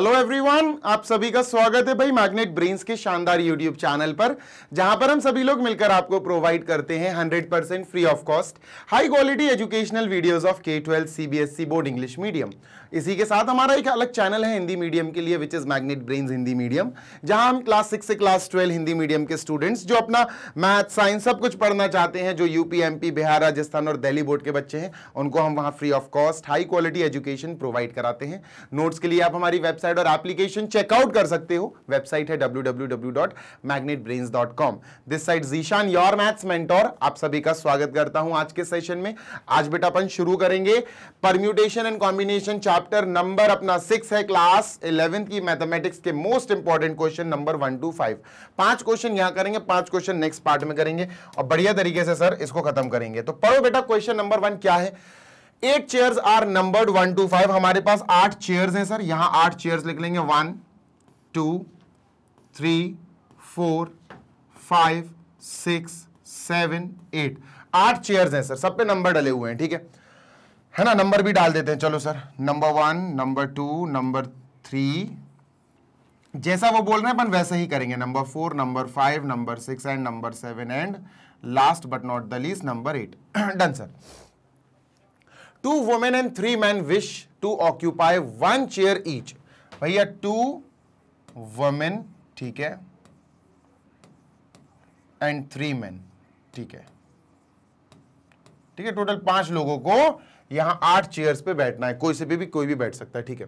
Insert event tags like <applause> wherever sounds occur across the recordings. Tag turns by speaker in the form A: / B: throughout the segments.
A: Hello everyone आप सभी का स्वागत है भाई मैग्नेट ब्रेन्स के शानदार यूट्यूब चैनल पर जहां पर हम सभी लोग मिलकर आपको प्रोवाइड करते हैं 100 percent free of cost high quality educational videos of K twelve CBSE board English medium इसी के साथ हमारा एक अलग चैनल है हिंदी मीडियम के लिए which is Magnet brains Hindi medium जहां हम क्लास सिक्स से क्लास ट्वेल्व हिंदी मीडियम के स्टूडेंट्स जो अपना मैथ साइंस सब कुछ पढ़ना चाहते हैं जो यूपी एम बिहार राजस्थान और दिल्ली बोर्ड के बच्चे हैं उनको हम वहाँ free of cost high quality education provide कराते हैं नोट्स के लिए आप हमारी वेबसाइट वेबसाइट और एप्लीकेशन चेकआउट कर सकते हो वेबसाइट है www.magnetbrains.com this site Zeeshan your maths mentor आप सभी का स्वागत करता हूं आज के सेशन में आज बेटा अपन शुरू करेंगे permutation and combination chapter number अपना सिक्स है क्लास इलेवेंथ की मैथमेटिक्स के most important question number one two five पांच क्वेश्चन यहां करेंगे पांच क्वेश्चन नेक्स्ट पार्ट में करेंगे और बढ़िया तरीके से सर इसको खत्म करेंगे तो पढ़ो बेटा क्वेश्चन नंबर वन क्या है eight chairs are numbered one two five हमारे पास आठ चेयर्स हैं सर यहां आठ चेयर्स लिख लेंगे one two three four five six seven eight आठ चेयर्स हैं सर सब पे नंबर डले हुए हैं ठीक है है ना नंबर भी डाल देते हैं चलो sir number one number two number three जैसा वो बोल रहे हैं अपन वैसे ही करेंगे number four number five number six and number seven and last but not the least number eight done sir two women and three man wish to occupy one chair each भैया टू वुमेन ठीक है and three man ठीक है ठीक है total पांच लोगों को यहां आठ चेयर्स पे बैठना है कोई से भी, भी कोई भी बैठ सकता है ठीक है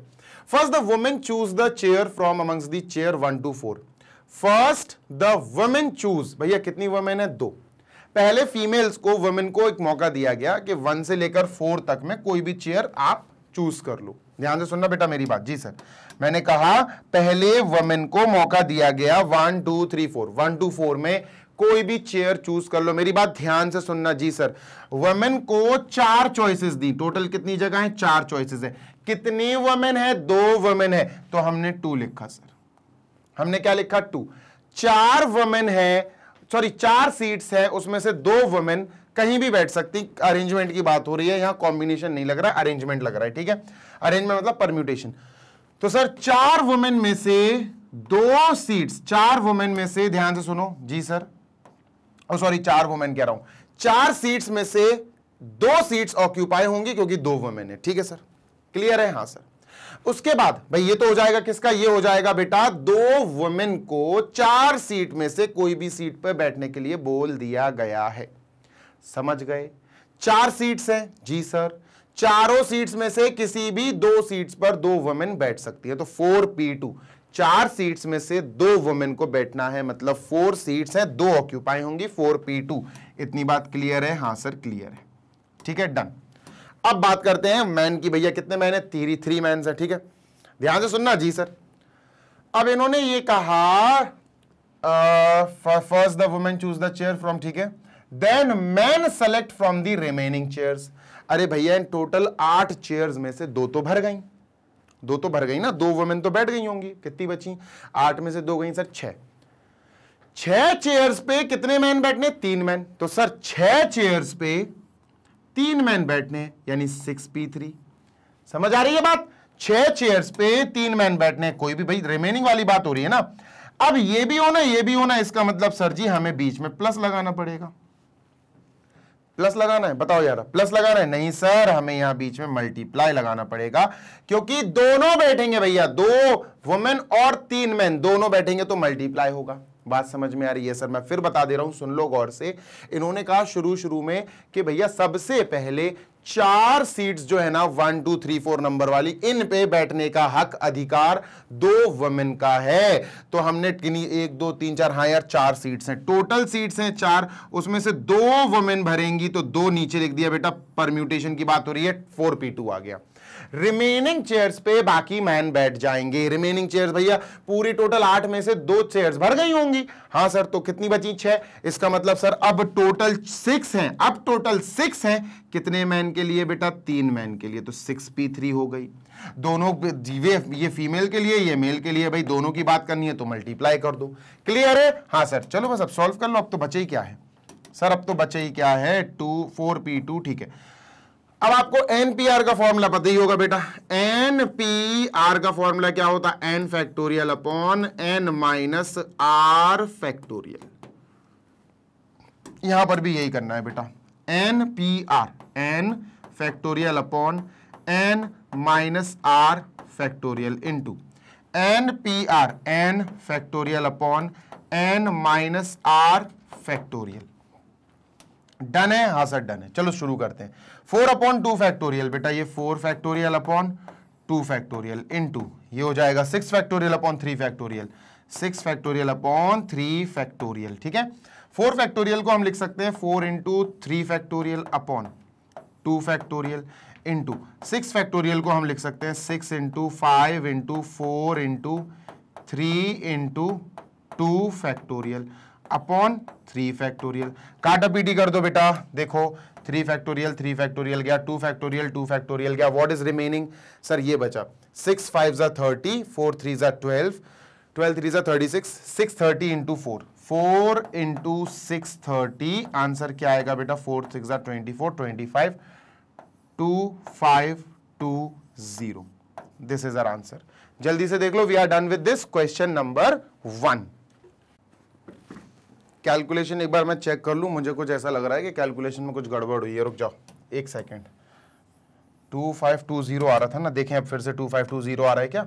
A: first the women choose the chair from amongst the chair one two four first the women choose भैया कितनी वुमेन है दो पहले फीमेल्स को वुमेन को एक मौका दिया गया कि वन से लेकर फोर तक में कोई भी चेयर आप चूज कर लो ध्यान से सुनना बेटा मेरी बात जी सर मैंने कहा पहले वुमेन को मौका दिया गया one two three four one two four में कोई भी चेयर चूज कर लो मेरी बात ध्यान से सुनना जी सर वुमेन को चार चॉइसेस दी टोटल कितनी जगह है चार चॉइसेस है कितनी वुमेन है दो वुमेन है तो हमने टू लिखा सर हमने क्या लिखा टू चार वुमेन है सॉरी चार सीट्स है उसमें से दो वुमेन कहीं भी बैठ सकती अरेंजमेंट की बात हो रही है यहां कॉम्बिनेशन नहीं लग रहा है अरेंजमेंट लग रहा है ठीक है अरेंजमेंट मतलब परम्यूटेशन तो सर चार वुमेन में से दो सीट्स चार वुमेन में से ध्यान से सुनो जी सर और सॉरी चार वुमेन कह रहा हूं चार सीट्स में से दो सीट्स ऑक्यूपाई होंगी क्योंकि दो वुमेन है ठीक है सर क्लियर है हाँ सर उसके बाद भाई ये तो हो जाएगा किसका ये हो जाएगा बेटा दो वुमेन को चार सीट में से कोई भी सीट पर बैठने के लिए बोल दिया गया है समझ गए चार सीट्स हैं जी सर चारों सीट्स में से किसी भी दो सीट्स पर दो वुमेन बैठ सकती है तो फोर पी टू चार सीट्स में से दो वुमेन को बैठना है मतलब फोर सीट्स हैं दो ऑक्यूपाई होंगी फोर पी टू इतनी बात क्लियर है हाँ सर क्लियर है ठीक है डन अब बात करते हैं मैन की भैया कितने मैन है थ्री थ्री मैन है ठीक है ध्यान से सुनना जी सर अब इन्होंने ये कहा first the women choose the chair from ठीक है then man select from the remaining chairs अरे भैया इन टोटल आठ चेयर्स में से दो तो भर गई दो तो भर गई ना दो वुमेन तो बैठ गई होंगी कितनी बची आठ में से दो गई सर छह छह चेयर्स पे कितने मैन बैठने तीन मैन तो सर छह चेयर्स पे तीन मैन बैठने यानी सिक्स पी थ्री समझ आ रही है बात छह चेयर्स पे तीन मैन बैठने कोई भी भाई रिमेनिंग वाली बात हो रही है ना अब ये भी होना ये भी होना इसका मतलब सर जी हमें बीच में प्लस लगाना पड़ेगा प्लस लगाना है बताओ यार प्लस लगाना है नहीं सर हमें यहां बीच में मल्टीप्लाई लगाना पड़ेगा क्योंकि दोनों बैठेंगे भैया दो वुमेन और तीन मैन दोनों बैठेंगे तो मल्टीप्लाई होगा बात समझ में आ रही है सर मैं फिर बता दे रहा हूं सुन लो गौर से इन्होंने कहा शुरू शुरू में कि भैया सबसे पहले चार सीट्स जो है ना one two three four number वाली इन पे बैठने का हक अधिकार दो वमेन का है तो हमने एक दो तीन चार हाँ यार चार सीट्स हैं टोटल सीट्स हैं चार उसमें से दो वमेन भरेंगी तो दो नीचे लिख दिया बेटा परम्यूटेशन की बात हो रही है फोर पी टू आ गया रिमेनिंग चेयर्स पे बाकी मैन बैठ जाएंगे रिमेनिंग चेयर्स भैया पूरी टोटल आठ में से दो चेयर्स भर गई होंगी हाँ सर तो कितनी बची छह इसका मतलब सर अब टोटल सिक्स हैं अब टोटल सिक्स हैं कितने मैन के लिए बेटा तीन मैन के लिए तो सिक्स पी थ्री हो गई दोनों ये ये फीमेल के लिए ये मेल के लिए भाई दोनों की बात करनी है तो मल्टीप्लाई कर दो क्लियर है हाँ सर चलो बस अब सॉल्व कर लो अब तो बचे ही क्या है सर अब तो बचे ही क्या है टू फोर पी टू ठीक है अब आपको एन पी आर का फॉर्मूला पता ही होगा बेटा एन पी आर का फॉर्मूला क्या होता है N factorial upon N minus are factorial यहां पर भी यही करना है बेटा N P R N factorial upon N minus are factorial into N P R N factorial upon N minus are factorial done है हाँ सर डन है चलो शुरू करते हैं फोर अपॉन टू फैक्टोरियल बेटा ये four factorial upon two factorial into ये हो जाएगा six factorial upon three factorial six factorial upon three factorial ठीक है फोर फैक्टोरियल को हम लिख सकते हैं four into three factorial upon two factorial into six factorial को हम लिख सकते हैं six into five into four into three into two factorial upon three factorial काटा पीटी कर दो बेटा देखो थ्री फैक्टोरियल थ्री फैक्टोरियल गया टू फैक्टोरियल टू फैक्टोरियल गया व्हाट इज रिमेनिंग सर ये बचा सिक्स फाइव ज़ा थर्टी फोर थ्री ज़ा ट्वेल्व ट्वेल्व थ्री ज़ा thirty six six thirty into four four into six thirty answer क्या आएगा बेटा फोर सिक्स ज़ा twenty four twenty five two five two zero this is our answer जल्दी से देख लो we are done with this question number one calculation एक बार मैं चेक कर लूँ मुझे कुछ ऐसा लग रहा है कि कैलकुलेशन में कुछ गड़बड़ हुई है रुक जाओ एक second two five two zero आ रहा था ना देखें अब फिर से टू फाइव टू जीरो आ रहा है क्या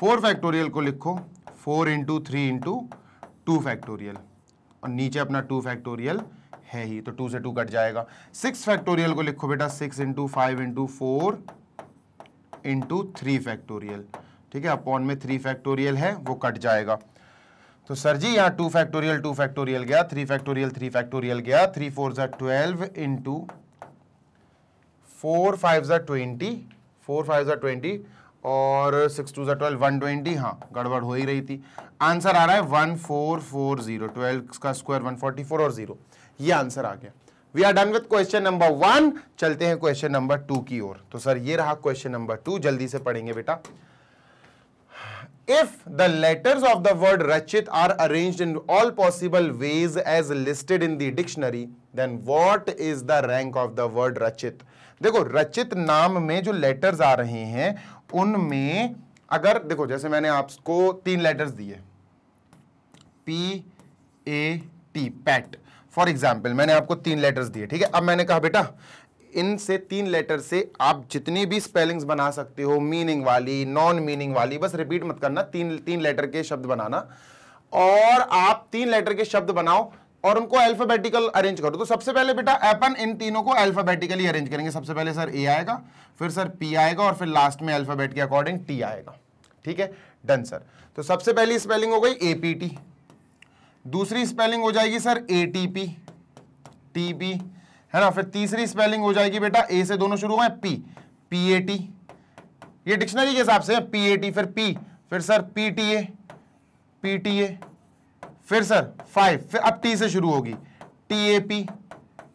A: फोर फैक्टोरियल को लिखो four into three into two factorial और नीचे अपना टू फैक्टोरियल है ही तो टू से टू कट जाएगा सिक्स फैक्टोरियल को लिखो बेटा six into five into four into three factorial ठीक है अपॉन में थ्री फैक्टोरियल है वो कट जाएगा तो सर जी यहां टू फैक्टोरियल टू फैक्टोरियल गया थ्री फैक्टोरियल थ्री फैक्टोरियल गया थ्री फोर जै twelve into four five जै ट्वेंटी फोर फाइव जै ट्वेंटी और सिक्स टू जै ट्वेल्व वन ट्वेंटी हाँ गड़बड़ हो ही रही थी आंसर आ रहा है one four four zero twelve का स्क्वायर वन फोर्टी फोर और ज़ीरो ये आंसर आ गया we are done with question number one चलते हैं क्वेश्चन नंबर टू की ओर तो सर ये रहा क्वेश्चन नंबर टू जल्दी से पढ़ेंगे बेटा if the letters of the word Rachit are arranged in all possible ways as listed in the dictionary, then what is the rank of the word Rachit? देखो रचित नाम में जो लेटर्स आ रहे हैं उनमें अगर देखो जैसे मैंने आपको तीन लेटर्स दिए P A T pat for example मैंने आपको तीन लेटर्स दिए ठीक है अब मैंने कहा बेटा इनसे तीन लेटर से आप जितनी भी स्पेलिंग्स बना सकते हो मीनिंग वाली नॉन मीनिंग वाली बस रिपीट मत करना तीन तीन लेटर के शब्द बनाना और आप तीन लेटर के शब्द बनाओ और उनको अल्फाबेटिकल अरेंज करो तो सबसे पहले बेटा अपन इन तीनों को अल्फाबेटिकली अरेंज करेंगे सबसे पहले सर ए आएगा फिर सर पी आएगा और फिर लास्ट में अल्फाबेट के अकॉर्डिंग टी आएगा ठीक है डन सर तो सबसे पहली स्पेलिंग हो गई ए पी टी दूसरी स्पेलिंग हो जाएगी sir A T P T B है ना फिर तीसरी स्पेलिंग हो जाएगी बेटा ए से दोनों शुरू हुए पी पी ए टी ये डिक्शनरी के हिसाब से पी ए टी फिर पी फिर sir P T A P T A फिर सर फाइव फिर अब टी से शुरू होगी टी ए पी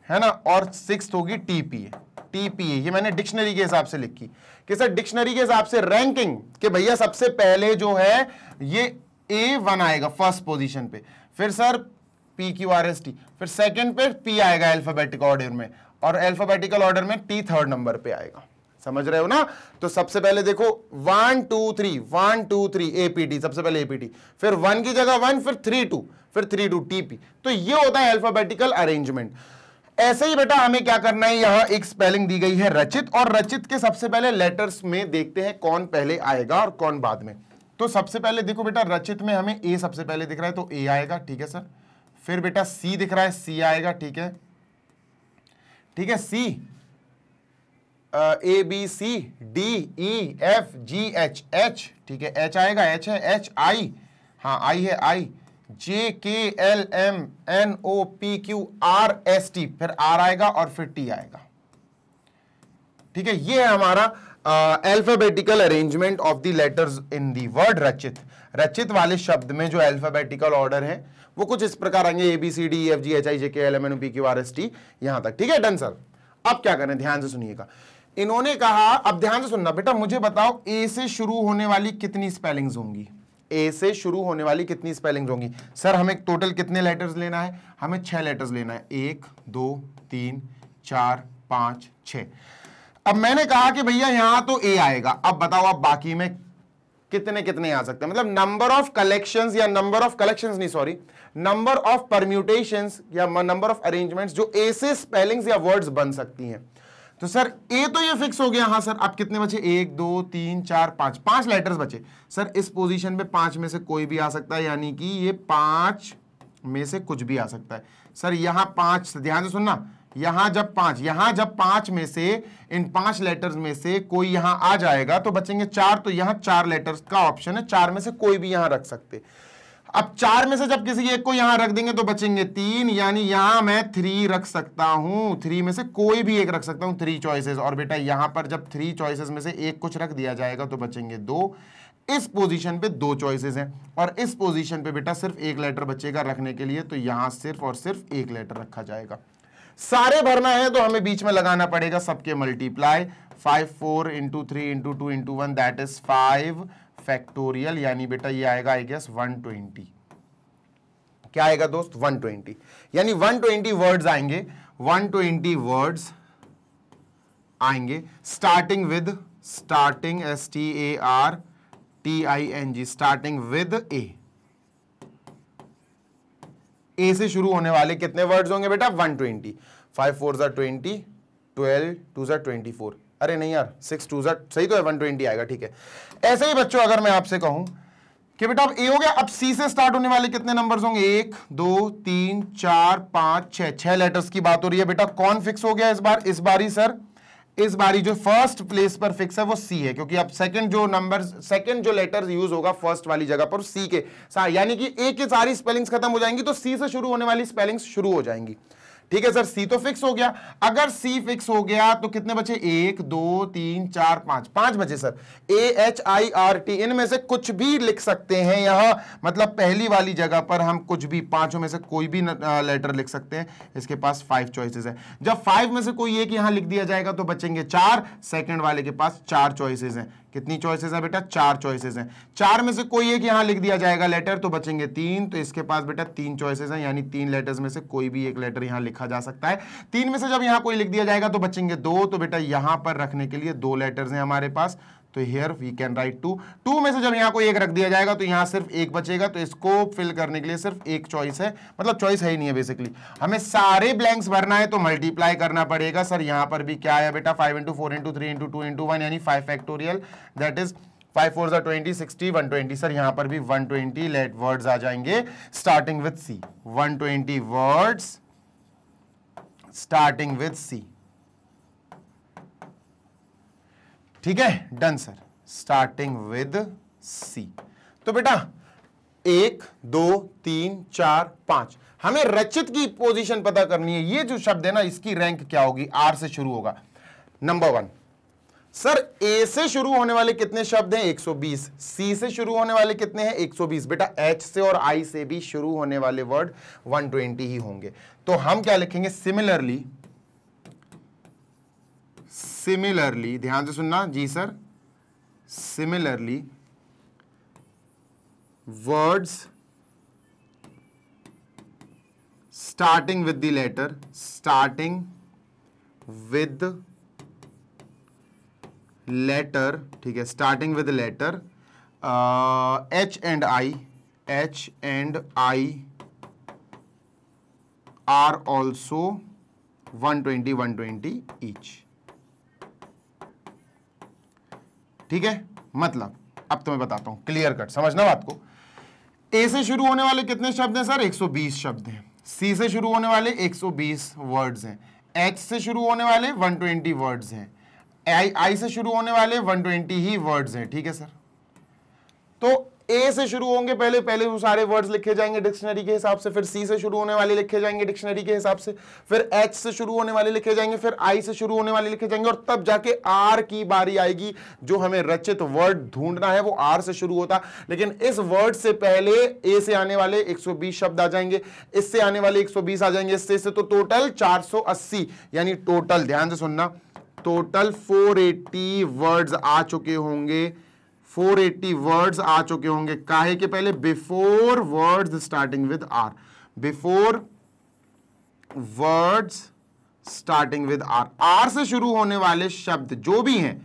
A: है ना और सिक्स होगी टी पी ए टीपीए ये मैंने डिक्शनरी के हिसाब से लिखी कि सर डिक्शनरी के हिसाब से रैंकिंग के भैया सबसे पहले जो है ये ए वन आएगा फर्स्ट पोजीशन पे फिर sir P Q R S T फिर सेकेंड पे पी आएगा एल्फाबेटिक ऑर्डर में और एल्फाबेटिकल ऑर्डर में टी थर्ड नंबर पे आएगा समझ रहे हो ना तो सबसे पहले देखो one two three one two three APT सबसे पहले एपीटी फिर वन की जगह वन फिर थ्री टू फिर थ्री टू टीपी तो ये होता है एल्फाबेटिकल अरेंजमेंट ऐसे ही बेटा हमें क्या करना है यहां एक स्पेलिंग दी गई है रचित और रचित के सबसे पहले लेटर्स में देखते हैं कौन पहले आएगा और कौन बाद में तो सबसे पहले देखो बेटा रचित में हमें ए सबसे पहले दिख रहा है तो ए आएगा ठीक है सर फिर बेटा सी दिख रहा है सी आएगा ठीक है ठीक है C A B C D E F G H H ठीक है एच आएगा एच है एच आई हाँ आई है I J K L M N O P Q R S T फिर आर आएगा और फिर टी आएगा ठीक है ये है हमारा alphabetical arrangement of the letters in the word Rachit Rachit वाले शब्द में जो अल्फाबेटिकल ऑर्डर है वो कुछ इस प्रकार आएंगे A B C D F G H I J K L M N P Q R S T यहां तक ठीक है डन सर अब क्या करें ध्यान से सुनिएगा इन्होंने कहा अब ध्यान से सुनना बेटा मुझे बताओ ए से शुरू होने वाली कितनी स्पेलिंग्स होंगी ए से शुरू होने वाली कितनी स्पेलिंग्स होंगी सर हमें टोटल कितने लेटर्स लेना है हमें छह लेटर्स लेना है एक दो तीन चार पांच छ अब मैंने कहा कि भैया यहां तो ए आएगा अब बताओ आप बाकी में कितने कितने आ सकते हैं मतलब नंबर ऑफ कलेक्शन या नंबर ऑफ कलेक्शन नहीं सॉरी नंबर ऑफ परम्यूटेशन या नंबर ऑफ अरेंजमेंट्स जो ए से स्पेलिंग्स या वर्ड्स बन सकती हैं तो सर ए तो ये फिक्स हो गया हाँ सर अब कितने बचे एक दो तीन चार पांच पांच लेटर्स बचे सर इस पोजीशन पे पांच में से कोई भी आ सकता है यानी कि ये पांच में से कुछ भी आ सकता है सर यहां पांच ध्यान से सुनना यहां जब पांच यहां जब पांच में से इन पांच लेटर्स में से कोई यहां आ जाएगा तो बचेंगे चार तो यहां चार लेटर्स का ऑप्शन है चार में से कोई भी यहां रख सकते अब चार में से जब किसी एक को यहां रख देंगे तो बचेंगे तीन यानी यहां मैं थ्री रख सकता हूं थ्री में से कोई भी एक रख सकता हूं थ्री चॉइसेस और बेटा यहां पर जब थ्री चॉइसेस में से एक कुछ रख दिया जाएगा तो बचेंगे दो इस पोजीशन पे दो चॉइसेस हैं और इस पोजीशन पे बेटा सिर्फ एक लेटर बचेगा रखने के लिए तो यहां सिर्फ और सिर्फ एक लेटर रखा जाएगा सारे भरना है तो हमें बीच में लगाना पड़ेगा सबके multiply five four into three into two into one that is five factorial यानी बेटा ये आएगा आई गेस वन ट्वेंटी क्या आएगा दोस्त वन ट्वेंटी यानी वन ट्वेंटी वर्ड्स आएंगे वन ट्वेंटी वर्ड्स आएंगे starting with starting S T A R T I N G starting with A A से शुरू होने वाले कितने वर्ड्स होंगे बेटा 120 ट्वेंटी फाइव फोर जर ट्वेंटी ट्वेल्व टू जर ट्वेंटी फोर अरे नहीं यार सिक्स टू जर सही तो है 120 आएगा ठीक है ऐसे ही बच्चों अगर मैं आपसे कहूं कि बेटा अब ए हो गया अब सी से स्टार्ट होने वाले कितने नंबर्स होंगे एक दो तीन चार पांच छह छह लेटर्स की बात हो रही है बेटा कौन फिक्स हो गया इस बार इस बार ही सर इस बारी जो फर्स्ट प्लेस पर फिक्स है वो सी है क्योंकि अब सेकंड जो नंबर सेकंड जो लेटर यूज होगा फर्स्ट वाली जगह पर सी के यानी कि ए की सारी स्पेलिंग्स खत्म हो जाएंगी तो सी से शुरू होने वाली स्पेलिंग्स शुरू हो जाएंगी ठीक है सर सी तो फिक्स हो गया अगर सी फिक्स हो गया तो कितने बचे एक दो तीन चार पांच पांच बचे sir A H I R T इनमें से कुछ भी लिख सकते हैं यहां मतलब पहली वाली जगह पर हम कुछ भी पांचों में से कोई भी लेटर लिख सकते हैं इसके पास फाइव चॉइसेस है जब फाइव में से कोई एक यहां लिख दिया जाएगा तो बचेंगे चार सेकेंड वाले के पास चार चॉइसेस हैं कितनी चॉइसेस हैं बेटा चार चॉइसेस हैं चार में से कोई एक यहां लिख दिया जाएगा लेटर तो बचेंगे तीन तो इसके पास बेटा तीन चॉइसेस हैं यानी तीन लेटर्स में से कोई भी एक लेटर यहां लिखा जा सकता है तीन में से जब यहां कोई लिख दिया जाएगा तो बचेंगे दो तो बेटा यहां पर रखने के लिए दो लेटर्स हैं हमारे पास तो here we can write two two में से जब यहां को एक रख दिया जाएगा तो यहां सिर्फ एक बचेगा तो इसको फिल करने के लिए सिर्फ एक चॉइस है मतलब चॉइस है ही नहीं है बेसिकली हमें सारे ब्लैंक्स भरना है तो मल्टीप्लाई करना पड़ेगा सर यहां पर भी क्या है बेटा five into four into three into two into one यानी five factorial that is five four जार twenty sixty one twenty sir यहां पर भी वन ट्वेंटी लेट वर्ड्स आ जाएंगे starting with C one twenty words starting with C ठीक है done sir starting with C तो बेटा एक दो तीन चार पांच हमें रचित की पोजीशन पता करनी है ये जो शब्द है ना इसकी रैंक क्या होगी आर से शुरू होगा नंबर वन सर ए से शुरू होने वाले कितने शब्द हैं 120 सी से शुरू होने वाले कितने हैं 120 बेटा एच से और आई से भी शुरू होने वाले वर्ड 120 ही होंगे तो हम क्या लिखेंगे सिमिलरली सिमिलरली ध्यान से सुनना जी sir similarly words starting with the letter starting with letter ठीक है starting with letter H and I H and I are also one twenty one twenty each ठीक है मतलब अब तुम्हें बताता हूं क्लियर कट समझना बात को ए से शुरू होने वाले कितने शब्द हैं सर 120 शब्द हैं सी से शुरू होने वाले 120 वर्ड्स हैं एच से शुरू होने वाले 120 वर्ड्स हैं आई आई से शुरू होने वाले 120 ही वर्ड्स हैं ठीक है सर तो ए से शुरू होंगे पहले पहले वो सारे वर्ड्स लिखे जाएंगे डिक्शनरी के हिसाब से फिर सी से शुरू होने वाले लिखे जाएंगे डिक्शनरी के हिसाब से फिर एच से शुरू होने वाले लिखे जाएंगे फिर आई से शुरू होने वाले लिखे जाएंगे और तब जाके आर की बारी आएगी जो हमें रचित वर्ड ढूंढना है वो आर से शुरू होता लेकिन इस वर्ड से पहले ए से आने वाले एक शब्द आ जाएंगे इससे आने वाले एक आ जाएंगे इससे इससे तो टोटल चार यानी टोटल ध्यान से सुनना टोटल 480 वर्ड्स आ चुके होंगे 480 वर्ड्स आ चुके होंगे काहे के पहले before words starting with R before words starting with R R से शुरू होने वाले शब्द जो भी हैं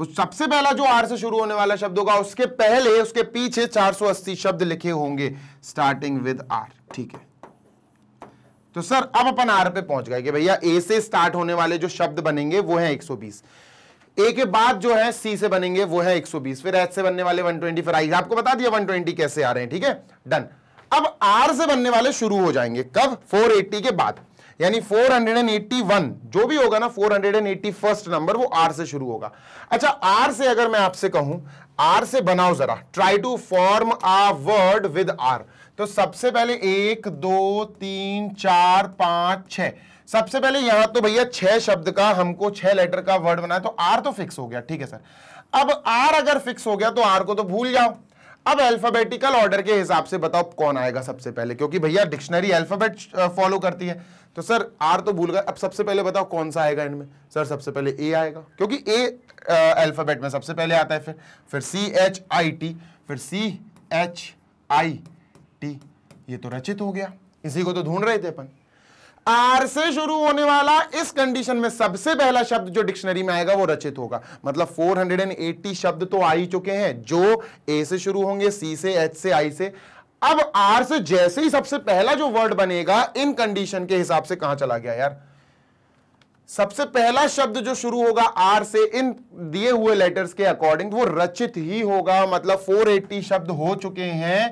A: वो सबसे पहला जो आर से शुरू होने वाला शब्द होगा उसके पहले उसके पीछे 480 शब्द लिखे होंगे स्टार्टिंग विद आर ठीक है तो सर अब अपन आर पे पहुंच गए कि भैया ए से स्टार्ट होने वाले जो शब्द बनेंगे वो हैं 120 ए के बाद जो है सी से बनेंगे वो है 120 फिर एच से बनने वाले 120 फिर आई आपको बता दिया 120 कैसे आ रहे हैं ठीक है डन अब आर से बनने वाले शुरू हो जाएंगे कब 480 के बाद यानी 481 जो भी होगा ना 481 नंबर वो आर से शुरू होगा अच्छा आर से अगर मैं आपसे कहूं आर से बनाओ जरा try to form a word with R तो सबसे पहले एक दो तीन चार पांच छह सबसे पहले यहां तो भैया छह शब्द का हमको छह लेटर का वर्ड बनाया तो आर तो फिक्स हो गया ठीक है सर अब आर अगर फिक्स हो गया तो आर को तो भूल जाओ अब अल्फाबेटिकल ऑर्डर के हिसाब से बताओ कौन आएगा सबसे पहले क्योंकि भैया डिक्शनरी अल्फाबेट फॉलो करती है तो सर आर तो भूल गए अब सबसे पहले बताओ कौन सा आएगा इनमें सर सबसे पहले ए आएगा क्योंकि ए अल्फाबेट में सबसे पहले आता है फिर फिर सी एच आई टी फिर सी एच आई टी ये तो रचित हो गया इसी को तो ढूंढ रहे थे अपन आर से शुरू होने वाला इस कंडीशन में सबसे पहला शब्द जो डिक्शनरी में आएगा वो रचित होगा मतलब 480 शब्द तो आ ही चुके हैं जो ए से शुरू होंगे सी से एच से आई से अब आर से जैसे ही सबसे पहला जो वर्ड बनेगा इन कंडीशन के हिसाब से कहां चला गया यार सबसे पहला शब्द जो शुरू होगा आर से इन दिए हुए लेटर्स के अकॉर्डिंग वो रचित ही होगा मतलब 480 शब्द हो चुके हैं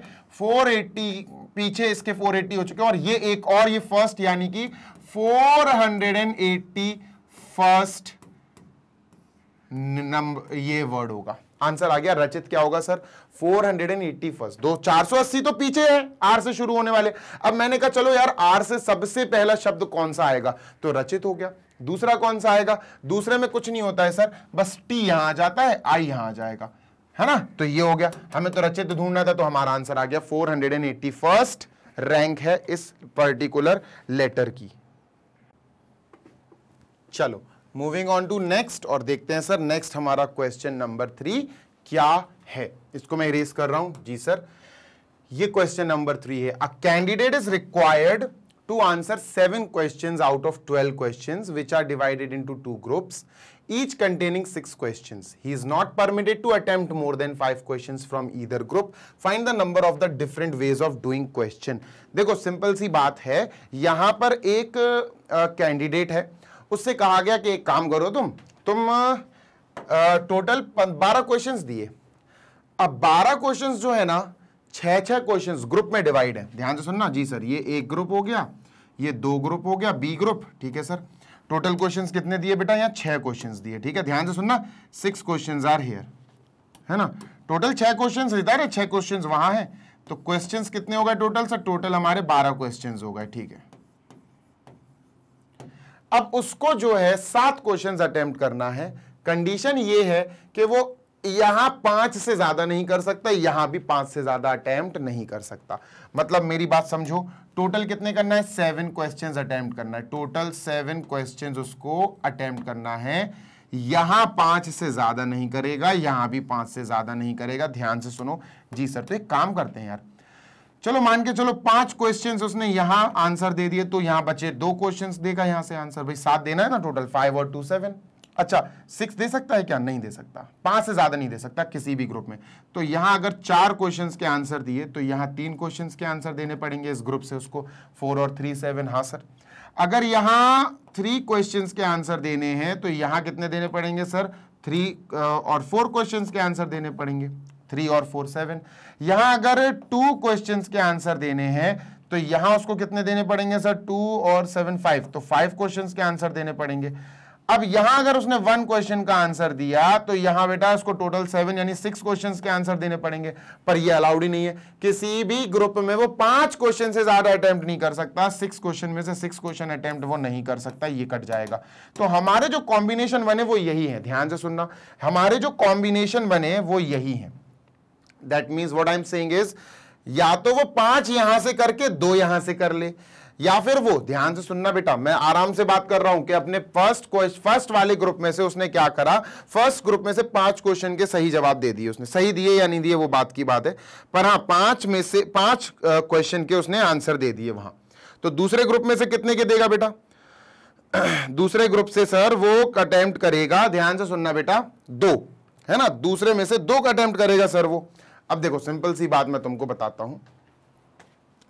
A: 480 पीछे इसके 480 हो चुके और ये एक और ये फर्स्ट यानी कि 480 हंड्रेड फर्स्ट नंबर ये वर्ड होगा आंसर आ गया रचित क्या होगा सर 480 फर्स्ट दो 480 तो पीछे है आर से शुरू होने वाले अब मैंने कहा चलो यार आर से सबसे पहला शब्द कौन सा आएगा तो रचित हो गया दूसरा कौन सा आएगा दूसरे में कुछ नहीं होता है सर बस टी यहां आ जाता है आई यहां आ जाएगा है ना तो ये हो गया हमें तो रचित ढूंढना था तो हमारा आंसर आ गया four hundred and eighty first rank है इस पर्टिकुलर लेटर की चलो मूविंग ऑन टू नेक्स्ट और देखते हैं सर नेक्स्ट हमारा क्वेश्चन नंबर थ्री क्या है इसको मैं इरेज कर रहा हूं जी सर ये क्वेश्चन नंबर थ्री है a candidate is required to answer seven question out of twelve question which are divided into two groups each containing six questions. He is not permitted to attempt more than five questions from either group. Find the number of the different ways of doing question. देखो simple सी बात है यहाँ पर एक candidate uh, है उससे कहा गया कि एक काम करो तुम तुम टोटल बारह क्वेश्चन दिए अब बारह क्वेश्चन जो है ना छह छह क्वेश्चन ग्रुप में डिवाइड है ध्यान से सुनना जी सर ये एक ग्रुप हो गया ये दो ग्रुप हो गया बी ग्रुप ठीक है सर टोटल क्वेश्चन कितने दिए बेटा यहाँ छह क्वेश्चन दिए ठीक है ध्यान से सुनना सिक्स क्वेश्चन आर हेयर है ना टोटल छह क्वेश्चन इधर है छह क्वेश्चन वहां है तो क्वेश्चन कितने हो गए टोटल सर टोटल हमारे बारह क्वेश्चन हो गए ठीक है अब उसको जो है सात क्वेश्चन अटेम्प्ट करना है कंडीशन ये है कि वो यहां पांच से ज्यादा नहीं कर सकता यहां भी पांच से ज्यादा अटेम्प्ट नहीं कर सकता मतलब मेरी बात समझो टोटल कितने करना है सेवन क्वेश्चंस अटेम्प्ट करना है टोटल सेवन क्वेश्चंस उसको अटेम्प्ट करना है यहां पांच से ज्यादा नहीं करेगा यहां भी पांच से ज्यादा नहीं करेगा ध्यान से सुनो जी सर तो एक काम करते हैं यार चलो मान के चलो पांच क्वेश्चंस उसने यहां आंसर दे दिए तो यहां बचे दो क्वेश्चंस देगा यहां से आंसर भाई सात देना है ना टोटल फाइव और टू सेवन अच्छा सिक्स दे सकता है क्या नहीं दे सकता पांच से ज्यादा नहीं दे सकता किसी भी ग्रुप में तो यहां अगर चार क्वेश्चंस के आंसर दिए तो यहां तीन क्वेश्चंस के आंसर देने पड़ेंगे इस ग्रुप से उसको फोर और थ्री सेवन हाँ सर अगर यहां थ्री क्वेश्चंस के आंसर देने हैं तो यहां कितने देने पड़ेंगे सर थ्री और फोर क्वेश्चन के आंसर देने पड़ेंगे थ्री और फोर सेवन यहां अगर टू क्वेश्चन के आंसर देने हैं तो यहां उसको कितने देने पड़ेंगे सर टू और सेवन फाइव तो फाइव क्वेश्चन के आंसर देने पड़ेंगे अब यहां अगर उसने वन क्वेश्चन का आंसर दिया तो यहां बेटा उसको टोटल सेवन यानी सिक्स क्वेश्चन के आंसर देने पड़ेंगे पर ये अलाउड ही नहीं है किसी भी ग्रुप में वो पांच क्वेश्चन से ज्यादा अटेम्प्ट नहीं कर सकता सिक्स क्वेश्चन में से सिक्स क्वेश्चन अटेम्प्ट वो नहीं कर सकता ये कट जाएगा तो हमारे जो कॉम्बिनेशन बने वो यही है ध्यान से सुनना हमारे जो कॉम्बिनेशन बने वो यही है that means what I am saying is या तो वो पांच यहां से करके दो यहां से कर ले या फिर वो ध्यान से सुनना बेटा मैं आराम से बात कर रहा हूं कि अपने फर्स्ट क्वेश्चन फर्स्ट वाले ग्रुप में से उसने क्या करा फर्स्ट ग्रुप में से पांच क्वेश्चन के सही जवाब दे दिए उसने सही दिए या नहीं दिए वो बात की बात है पर हां पांच में से पांच क्वेश्चन के उसने आंसर दे दिए वहां तो दूसरे ग्रुप में से कितने के देगा बेटा <clears throat> दूसरे ग्रुप से सर वो अटेम्प्ट करेगा ध्यान से सुनना बेटा दो है ना दूसरे में से दो का अटेम्प्ट करेगा सर वो अब देखो सिंपल सी बात मैं तुमको बताता हूं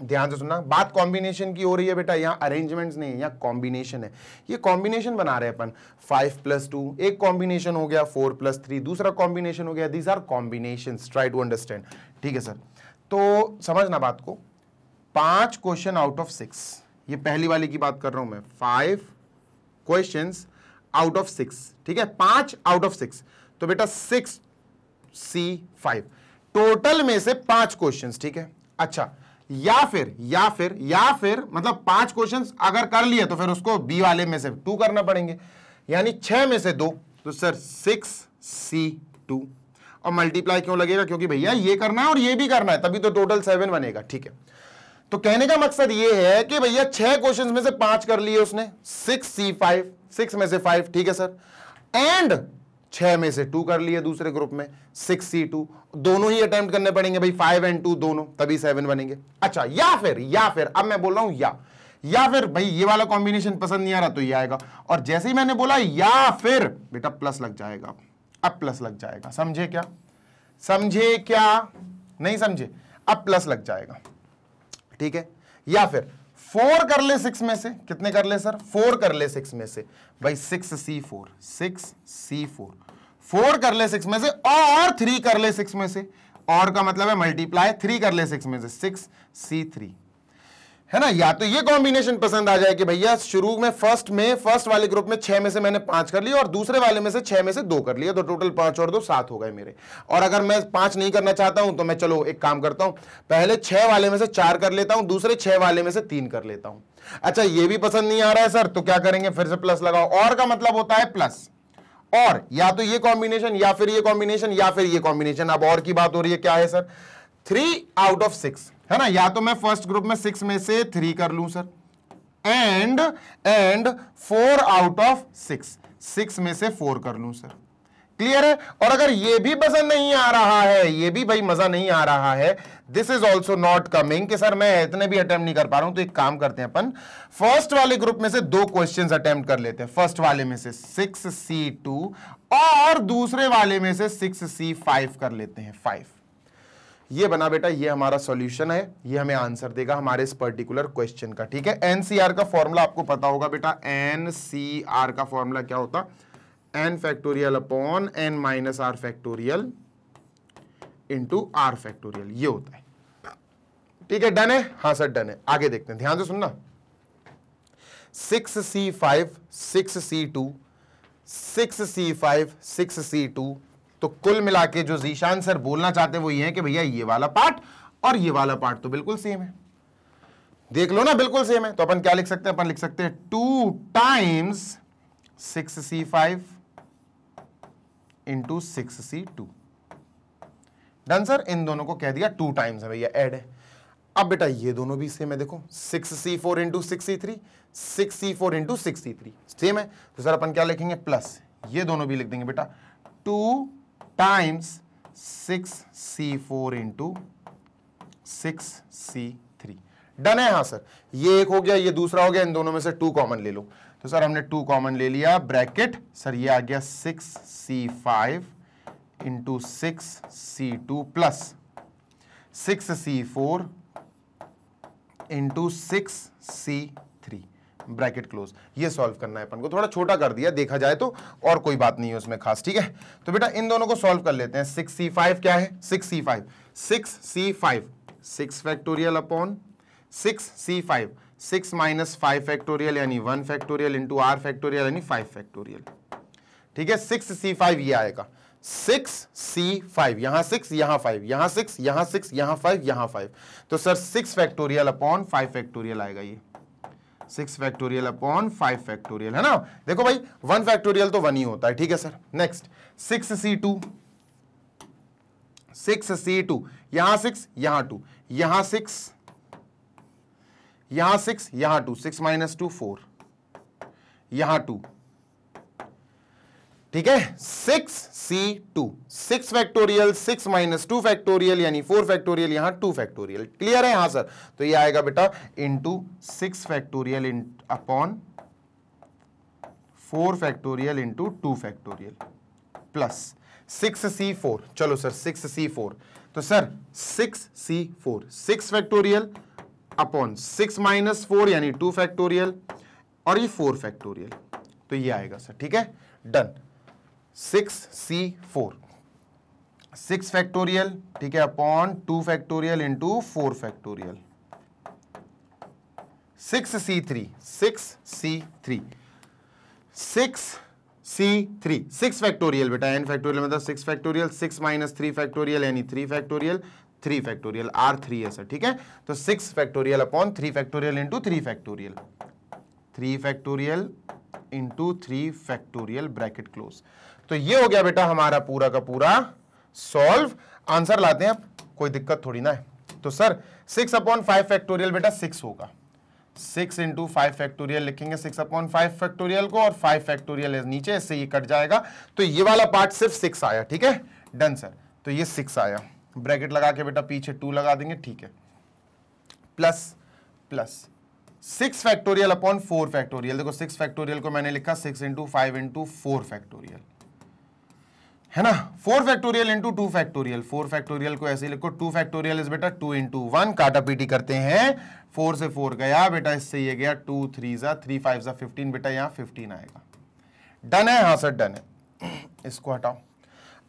A: ध्यान से सुनना बात कॉम्बिनेशन की हो रही है बेटा यहाँ अरेंजमेंट्स नहीं है यहाँ कॉम्बिनेशन है ये कॉम्बिनेशन बना रहे हैं अपन फाइव प्लस टू एक कॉम्बिनेशन हो गया फोर प्लस थ्री दूसरा कॉम्बिनेशन हो गया these are combination try to understand ठीक है सर तो समझना बात को पांच क्वेश्चन आउट ऑफ सिक्स ये पहली वाली की बात कर रहा हूं मैं five question out of six ठीक है पांच आउट ऑफ सिक्स तो बेटा सिक्स सी फाइव टोटल में से पांच क्वेश्चन ठीक है अच्छा या फिर या फिर या फिर मतलब पांच क्वेश्चन अगर कर लिए तो फिर उसको बी वाले में से टू करना पड़ेंगे यानी छह में से दो तो सर सिक्स सी टू और मल्टीप्लाई क्यों लगेगा क्योंकि भैया ये करना है और ये भी करना है तभी तो टोटल सेवन बनेगा ठीक है तो कहने का मकसद ये है कि भैया छह क्वेश्चन में से पांच कर लिए उसने सिक्स सी फाइव सिक्स में से फाइव ठीक है सर एंड छह में से टू कर लिए दूसरे ग्रुप में सिक्स सी टू दोनों ही अटेम्प्ट करने पड़ेंगे भाई फाइव एंड टू दोनों तभी सेवन बनेंगे अच्छा या फिर या फिर अब मैं बोल रहा हूं या या फिर भाई ये वाला कॉम्बिनेशन पसंद नहीं आ रहा तो ये आएगा और जैसे ही मैंने बोला या फिर बेटा प्लस लग जाएगा अब प्लस लग जाएगा समझे क्या समझे क्या नहीं समझे अब प्लस लग जाएगा ठीक है या फिर फोर कर ले सिक्स में से कितने कर ले सर फोर कर ले सिक्स में से भाई six C four six C four four कर ले सिक्स में से और थ्री कर ले सिक्स में से और का मतलब है मल्टीप्लाई थ्री कर ले सिक्स में से सिक्स सी थ्री है ना या तो ये कॉम्बिनेशन पसंद आ जाए कि भैया शुरू में फर्स्ट में फर्स्ट वाले ग्रुप में छह में से मैंने पांच कर लिया और दूसरे वाले में से छह में से दो कर लिया तो टोटल पांच और दो सात हो गए मेरे और अगर मैं पांच नहीं करना चाहता हूं तो मैं चलो एक काम करता हूं पहले छह वाले में से चार कर लेता हूं दूसरे छह वाले में से तीन कर लेता हूं अच्छा ये भी पसंद नहीं आ रहा है सर तो क्या करेंगे फिर से प्लस लगाओ और का मतलब होता है प्लस और या तो ये कॉम्बिनेशन या फिर ये कॉम्बिनेशन या फिर ये कॉम्बिनेशन अब और की बात हो रही है क्या है sir three out of six है ना या तो मैं फर्स्ट ग्रुप में सिक्स में से थ्री कर लू sir and and four out of six six में से फोर कर लू सर क्लियर है और अगर ये भी पसंद नहीं आ रहा है ये भी भाई मजा नहीं आ रहा है this is also not coming कि सर मैं इतने भी अटेम्प्ट नहीं कर पा रहा हूं तो एक काम करते हैं अपन फर्स्ट वाले ग्रुप में से दो क्वेश्चंस अटेम्प्ट कर लेते हैं फर्स्ट वाले में से सिक्स सी टू और दूसरे वाले में से सिक्स सी फाइव कर लेते हैं फाइव ये बना बेटा ये हमारा सॉल्यूशन है ये हमें आंसर देगा हमारे इस पर्टिकुलर क्वेश्चन का ठीक है एनसीआर का फॉर्मूला आपको पता होगा बेटा एनसीआर का फॉर्मूला क्या होता N factorial upon N minus are factorial into are factorial ये होता है ठीक है डन है हाँ सर डन है आगे देखते हैं ध्यान से सुनना six C five six C two six C five six C two तो कुल मिला के जो जीशान सर बोलना चाहते वो ये है कि भैया ये वाला पार्ट और ये वाला पार्ट तो बिल्कुल सेम है देख लो ना बिल्कुल सेम है तो अपन क्या लिख सकते हैं अपन लिख सकते हैं two times six C five into six C two done sir इन दोनों को कह दिया टू टाइम्स है भैया एड है अब बेटा ये दोनों भी सेम है देखो six C four into six C three six C four into six C three same है तो सर अपन क्या लिखेंगे प्लस ये दोनों भी लिख देंगे बेटा to times 6C4 into 6C3 done है हाँ सर ये एक हो गया ये दूसरा हो गया इन दोनों में से टू कॉमन ले लो तो सर हमने टू कॉमन ले लिया ब्रैकेट सर ये आ गया six C five into six C two plus six C four into six C bracket close ये सॉल्व करना है अपन को थोड़ा छोटा कर दिया देखा जाए तो और कोई बात नहीं है उसमें खास ठीक है तो बेटा इन दोनों को सॉल्व कर लेते हैं सिक्स सी फाइव क्या है six C five six C five six factorial upon six C five six minus five factorial यानी one factorial into are factorial यानी फाइव फैक्टोरियल ठीक है सिक्स सी फाइव ये आएगा सिक्स सी फाइव यहां six यहां फाइव यहां six यहां सिक्स यहां फाइव यहां फाइव तो sir six factorial upon five factorial आएगा ये six factorial upon five factorial है ना देखो भाई वन फैक्टोरियल तो वन ही होता है ठीक है sir next six C two six C two यहां सिक्स यहां टू यहां सिक्स यहां सिक्स यहां two six minus two four यहां टू ठीक है six C two six factorial six minus two factorial यानी फोर फैक्टोरियल यहां टू फैक्टोरियल क्लियर है हाँ सर तो ये आएगा बेटा इंटू सिक्स फैक्टोरियल इन upon four factorial into two factorial plus six C four चलो सर सिक्स सी फोर तो sir six C four six factorial upon six minus four यानी टू फैक्टोरियल और ये फोर फैक्टोरियल तो ये आएगा sir ठीक है done six C four six factorial ठीक है upon two factorial into four factorial six C three six C three six C three six factorial बेटा एन फैक्टोरियल मतलब six factorial six minus three factorial यानी three factorial three factorial R three है sir ठीक है तो six factorial upon three factorial into three factorial three factorial into three factorial bracket close तो ये हो गया बेटा हमारा पूरा का पूरा सॉल्व आंसर लाते हैं आप कोई दिक्कत थोड़ी ना है तो sir six upon five factorial बेटा सिक्स होगा सिक्स इंटू फाइव फैक्टोरियल लिखेंगे सिक्स अपॉन फाइव फैक्टोरियल को और फाइव फैक्टोरियल नीचे इससे ये कट जाएगा तो ये वाला पार्ट सिर्फ सिक्स आया ठीक है डन सर तो ये सिक्स आया ब्रैकेट लगा के बेटा पीछे टू लगा देंगे ठीक है plus plus six factorial upon four factorial देखो सिक्स फैक्टोरियल को मैंने लिखा six into five into four factorial है ना four factorial into two factorial four factorial को ऐसे लिखो टू फैक्टोरियल इज बेटा टू इंटू वन काटा पीटी करते हैं फोर से फोर गया बेटा इससे ये गया टू थ्री जा थ्री फाइव जा फिफ्टीन बेटा यहाँ फिफ्टीन आएगा डन है हाँ सर डन है इसको हटाओ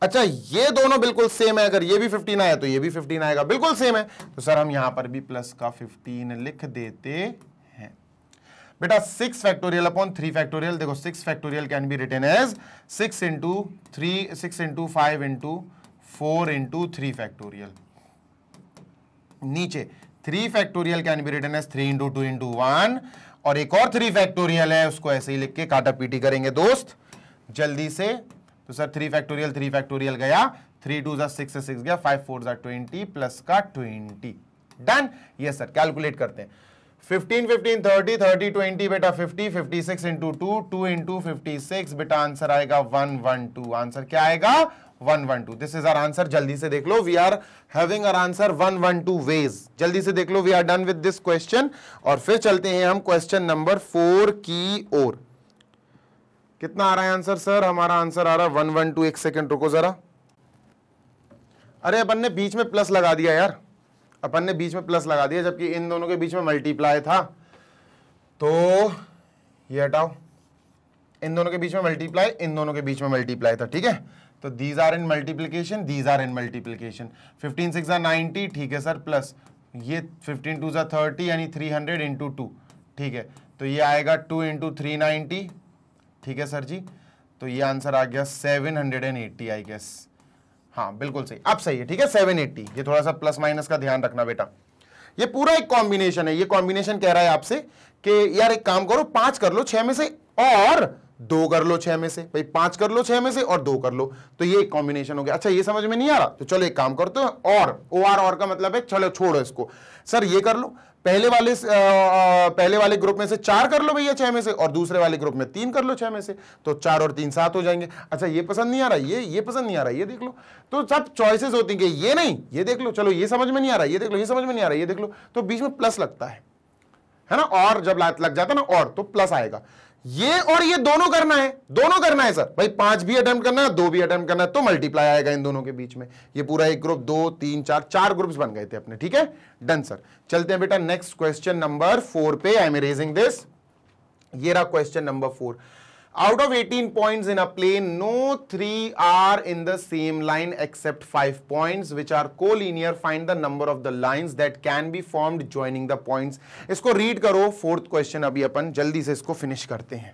A: अच्छा ये दोनों बिल्कुल सेम है अगर ये भी फिफ्टीन आया तो ये भी फिफ्टीन आएगा बिल्कुल सेम है तो सर हम यहां पर भी प्लस का फिफ्टीन लिख देते बेटा six factorial upon three factorial देखो six factorial can be written as six into three six into five into four into three factorial नीचे three factorial can be written as three into two into one और एक और three factorial है उसको ऐसे ही लिख के काटा पीटी करेंगे दोस्त जल्दी से तो सर थ्री फैक्टोरियल थ्री फैक्टोरियल गया थ्री टू जार सिक्स सिक्स गया फाइव फोर जै ट्वेंटी प्लस का twenty done yes sir calculate करते हैं fifteen fifteen thirty thirty twenty बेटा fifty fifty six into two two into fifty six बेटा answer आएगा वन वन टू आंसर क्या आएगा one one two this is our answer जल्दी से देख लो we are having answer one one to ways जल्दी से देख लो we are done with this question और फिर चलते हैं हम क्वेश्चन नंबर फोर की ओर कितना आ रहा है आंसर सर हमारा आंसर आ रहा है वन वन टू एक सेकेंड रुको जरा अरे अपन ने बीच में प्लस लगा दिया यार अपन ने बीच में प्लस लगा दिया जबकि इन दोनों के बीच में मल्टीप्लाई था तो ये हटाओ इन दोनों के बीच में मल्टीप्लाई इन दोनों के बीच में मल्टीप्लाई था ठीक है तो these are in multiplication these are in multiplication fifteen six are ठीक है सर प्लस ये फिफ्टीन टू ज़ा थर्टी यानी थ्री हंड्रेड इंटू टू ठीक है तो ये आएगा टू इंटू थ्री नाइनटी ठीक है सर जी तो ये आंसर आ गया seven hundred and eighty I guess हाँ बिल्कुल सही अब सही है ठीक है एट्टी ये थोड़ा सा प्लस माइनस का ध्यान रखना बेटा ये पूरा एक कॉम्बिनेशन है ये कॉम्बिनेशन कह रहा है आपसे कि यार एक काम करो पांच कर लो छह में से और दो कर लो छह में से भाई पांच कर लो छह में से और दो कर लो तो ये एक कॉम्बिनेशन हो गया अच्छा ये समझ में नहीं आ रहा तो चलो एक काम करते हो और ओ आर और का मतलब है चलो छोड़ो इसको सर ये कर लो पहले वाले पहले वाले ग्रुप में से चार कर लो भैया छह में से और दूसरे वाले ग्रुप में तीन कर लो छह में से तो चार और तीन सात हो जाएंगे अच्छा ये पसंद नहीं आ रहा ये ये पसंद नहीं आ रहा ये देख लो तो सब चॉइसेस होती हैं ये नहीं ये देख लो चलो ये समझ में नहीं आ रहा ये देख लो ये समझ में नहीं आ रहा ये देख लो तो बीच में प्लस लगता है है ना और जब लग जाता है ना और तो प्लस आएगा ये और ये दोनों करना है दोनों करना है सर भाई पांच भी अटेम्प्ट करना है दो भी अटेम्प्ट करना है तो मल्टीप्लाई आएगा इन दोनों के बीच में ये पूरा एक ग्रुप दो तीन चार चार ग्रुप्स बन गए थे अपने ठीक है डन सर चलते हैं बेटा नेक्स्ट क्वेश्चन नंबर फोर पे आई एम रेजिंग दिस ये रहा question number four out of eighteen point in a plane no three are in the same line except five point which are collinear find the number of the line that can be formed joining the point इसको read करो fourth question अभी अपन जल्दी से इसको finish करते हैं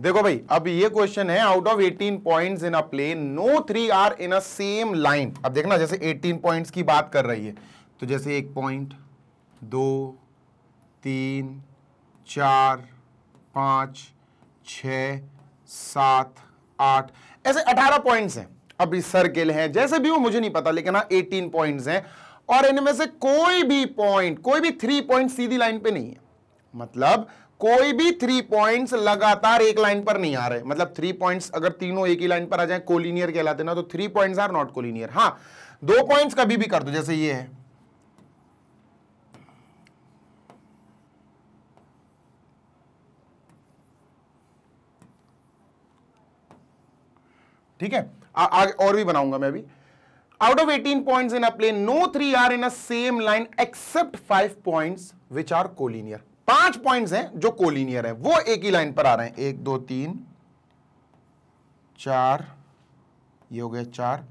A: देखो भाई अब ये क्वेश्चन है out of 18 points in a plane no three are in a same line अब देखना जैसे 18 पॉइंट्स की बात कर रही है तो जैसे एक पॉइंट दो तीन चार पांच छ सात आठ ऐसे अठारह पॉइंट्स हैं अभी सर्किल हैं जैसे भी वो मुझे नहीं पता लेकिन हाँ एटीन पॉइंट्स हैं और इनमें से कोई भी पॉइंट कोई भी थ्री पॉइंट सीधी लाइन पे नहीं है मतलब कोई भी थ्री पॉइंट्स लगातार एक लाइन पर नहीं आ रहे मतलब थ्री पॉइंट्स अगर तीनों एक ही लाइन पर आ जाए कोलिनियर कहलाते ना तो three points are not collinear हाँ दो पॉइंट्स कभी भी कर दो जैसे ये है ठीक है आगे और भी बनाऊंगा मैं अभी out of eighteen point in a plane no three are in a same line except five points which are पांच पॉइंट्स हैं जो कोलिनियर हैं वो एक ही लाइन पर आ रहे हैं एक दो तीन चार ये हो गए चार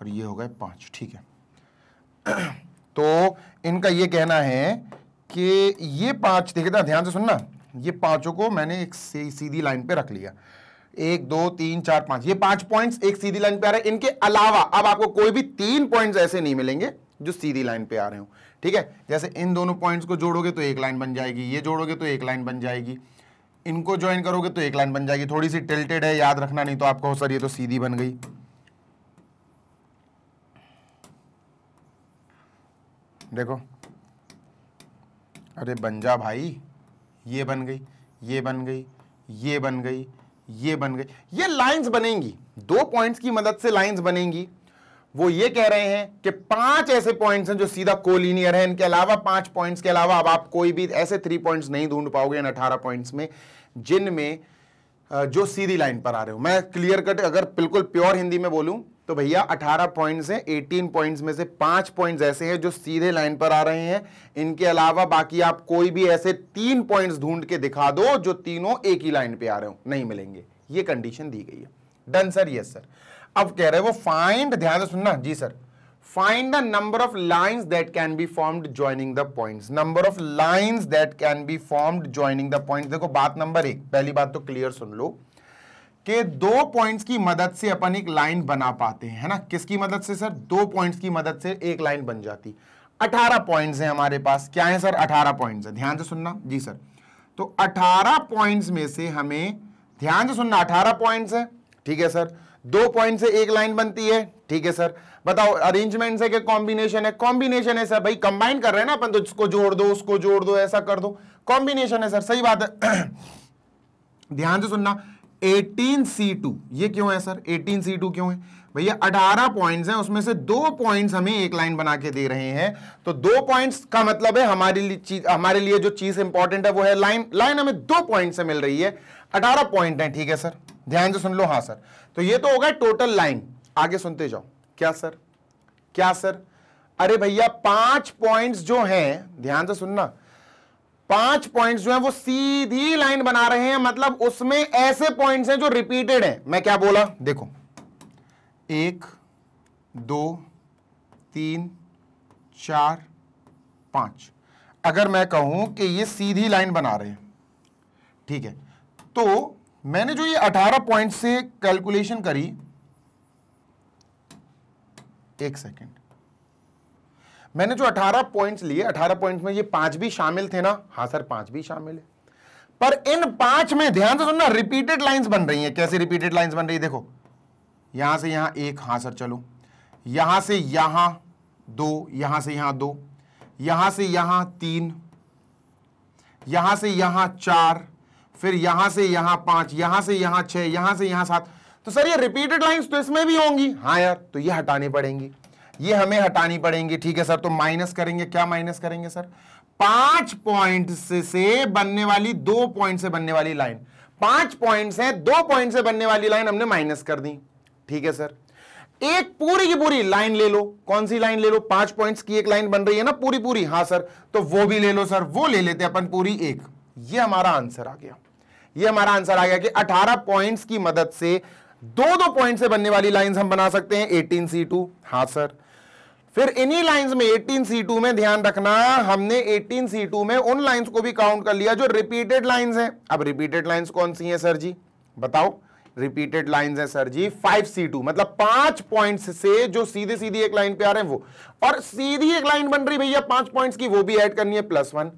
A: और ये हो गए पांच ठीक है <clears throat> तो इनका ये कहना है कि ये पांच देखे ध्यान से सुनना ये पांचों को मैंने एक सीधी लाइन पे रख लिया एक दो तीन चार पांच ये पांच पॉइंट्स एक सीधी लाइन पे आ रहे हैं इनके अलावा अब आपको कोई भी तीन पॉइंट्स ऐसे नहीं मिलेंगे जो सीधी लाइन पे आ रहे हो ठीक है जैसे इन दोनों पॉइंट्स को जोड़ोगे तो एक लाइन बन जाएगी ये जोड़ोगे तो एक लाइन बन जाएगी इनको ज्वाइन करोगे तो एक लाइन बन जाएगी थोड़ी सी टिल्टेड है याद रखना नहीं तो आपको सर ये तो सीधी बन गई देखो अरे बन जा भाई ये बन गई ये बन गई ये बन गई ये बन गई ये लाइंस बनेंगी दो पॉइंट्स की मदद से लाइंस बनेंगी वो ये कह रहे हैं कि पांच ऐसे पॉइंट्स हैं जो सीधा कोलिनियर है इनके अलावा पांच पॉइंट्स के अलावा अब आप कोई भी ऐसे थ्री पॉइंट्स नहीं ढूंढ पाओगे इन अठारह पॉइंट्स में जिनमें जो सीधी लाइन पर आ रहे हो मैं क्लियर कट अगर बिल्कुल प्योर हिंदी में बोलूं तो भैया 18 पॉइंट्स हैं 18 पॉइंट्स में से पांच पॉइंट्स ऐसे हैं जो सीधे लाइन पर आ रहे हैं इनके अलावा बाकी आप कोई भी ऐसे तीन पॉइंट्स ढूंढ के दिखा दो जो तीनों एक ही लाइन पे आ रहे हो नहीं मिलेंगे ये कंडीशन दी गई है डन सर यस सर अब कह रहे वो फाइंड ध्यान से सुनना जी sir find the number of line that can be formed joining the point number of line that can be formed joining the point देखो बात नंबर एक पहली बात तो क्लियर सुन लो कि दो पॉइंट्स की मदद से अपन एक लाइन बना पाते हैं है ना किसकी मदद से सर दो पॉइंट्स की मदद से एक लाइन बन जाती अठारह पॉइंट्स हैं हमारे पास क्या है सर अठारह पॉइंट्स है ध्यान से सुनना जी सर तो अठारह पॉइंट्स में से हमें ध्यान से सुनना अठारह पॉइंट्स है ठीक है सर दो पॉइंट से एक लाइन बनती है ठीक है सर बताओ अरेंजमेंट है कि कॉम्बिनेशन है कॉम्बिनेशन है सर भाई कंबाइन कर रहे हैं ना अपन तो इसको जोड़ दो उसको जोड़ दो ऐसा कर दो कॉम्बिनेशन है सर सही बात है <coughs> ध्यान से सुनना एटीन सी टू ये क्यों है सर एटीन सी टू क्यों है भैया अठारह पॉइंट्स हैं उसमें से दो पॉइंट्स हमें एक लाइन बना के दे रहे हैं तो दो पॉइंट्स का मतलब है हमारे लिए चीज हमारे लिए जो चीज इंपॉर्टेंट है वो है लाइन लाइन हमें दो पॉइंट से मिल रही है अठारह पॉइंट है ठीक है सर ध्यान से सुन लो हाँ सर तो ये तो होगा टोटल लाइन आगे सुनते जाओ क्या सर क्या सर अरे भैया पांच पॉइंट्स जो हैं ध्यान से सुनना पांच पॉइंट्स जो है वो सीधी लाइन बना रहे हैं मतलब उसमें ऐसे पॉइंट्स हैं जो रिपीटेड हैं मैं क्या बोला देखो एक दो तीन चार पांच अगर मैं कहूं कि ये सीधी लाइन बना रहे हैं ठीक है तो मैंने जो ये अठारह पॉइंट से कैलकुलेशन करी एक सेकेंड मैंने जो 18 पॉइंट्स लिए 18 पॉइंट्स में ये पांच भी शामिल थे ना हाँ सर पांच भी शामिल है पर इन पांच में ध्यान से सुनना रिपीटेड लाइंस बन रही हैं कैसे रिपीटेड लाइंस बन रही है देखो यहां से यहां एक हाँ सर चलो यहां से यहां दो यहां से यहां दो यहां से यहां तीन यहां से यहां चार फिर यहां से यहां पांच यहां से यहां छह यहां से यहां सात तो सर ये रिपीटेड लाइंस तो इसमें भी होंगी हाँ यार तो ये हटानी पड़ेंगी ये हमें हटानी पड़ेंगी ठीक है सर तो माइनस करेंगे क्या माइनस करेंगे सर पांच पॉइंट से, से बनने वाली दो पॉइंट से बनने वाली लाइन पांच पॉइंट है दो पॉइंट से बनने वाली लाइन हमने माइनस कर दी ठीक है सर एक पूरी की पूरी लाइन ले लो कौन सी लाइन ले लो पांच पॉइंट्स की एक लाइन बन रही है ना पूरी पूरी हाँ सर तो वो भी ले लो सर वो ले लेते अपन पूरी एक ये हमारा आंसर आ गया ये हमारा आंसर आ गया कि 18 पॉइंट्स की मदद से दो दो पॉइंट से बनने वाली लाइंस हम बना सकते हैं 18 सी टू हाँ सर फिर इन्हीं लाइंस में 18C2 में ध्यान रखना हमने 18C2 में उन लाइंस को भी काउंट कर लिया जो रिपीटेड लाइंस हैं अब रिपीटेड लाइंस कौन सी हैं सर जी बताओ रिपीटेड लाइंस हैं सर जी 5C2 मतलब पांच पॉइंट्स से जो सीधे सीधे एक लाइन पे आ रहे हैं वो और सीधी एक लाइन बन रही भैया पांच पॉइंट की वो भी एड करनी है प्लस वन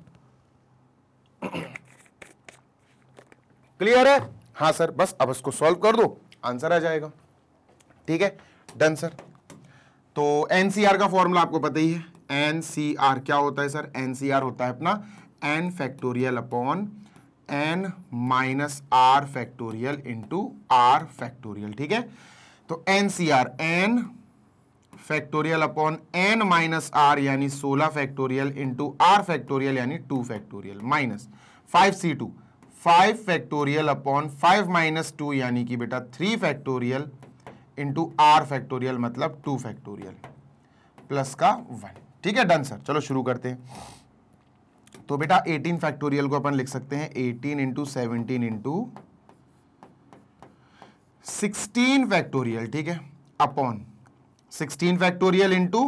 A: क्लियर है हाँ सर बस अब इसको सॉल्व कर दो आंसर आ जाएगा ठीक है डन सर तो एनसीआर का फॉर्मूला आपको पता ही है एनसीआर क्या होता है सर एनसीआर होता है अपना N factorial upon N minus are factorial into are factorial ठीक है तो N C R N factorial upon N minus are यानी सोलह फैक्टोरियल इंटू आर फैक्टोरियल यानी two factorial minus five C two five factorial upon five minus two यानी कि बेटा three factorial into are factorial मतलब टू फैक्टोरियल प्लस का one ठीक है डन सर चलो शुरू करते हैं तो बेटा 18 फैक्टोरियल को अपन लिख सकते हैं 18 into seventeen into sixteen factorial ठीक है upon sixteen factorial into